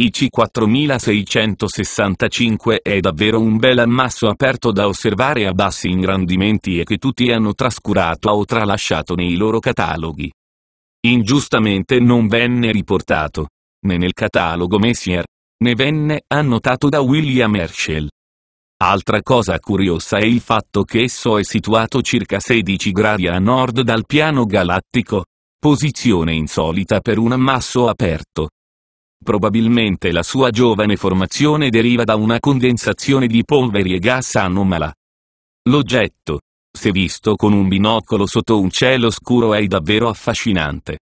IC4665 è davvero un bel ammasso aperto da osservare a bassi ingrandimenti e che tutti hanno trascurato o tralasciato nei loro cataloghi. Ingiustamente non venne riportato, né nel catalogo Messier, né venne annotato da William Herschel. Altra cosa curiosa è il fatto che esso è situato circa 16 gradi a nord dal piano galattico, posizione insolita per un ammasso aperto. Probabilmente la sua giovane formazione deriva da una condensazione di polveri e gas anomala. L'oggetto, se visto con un binocolo sotto un cielo scuro è davvero affascinante.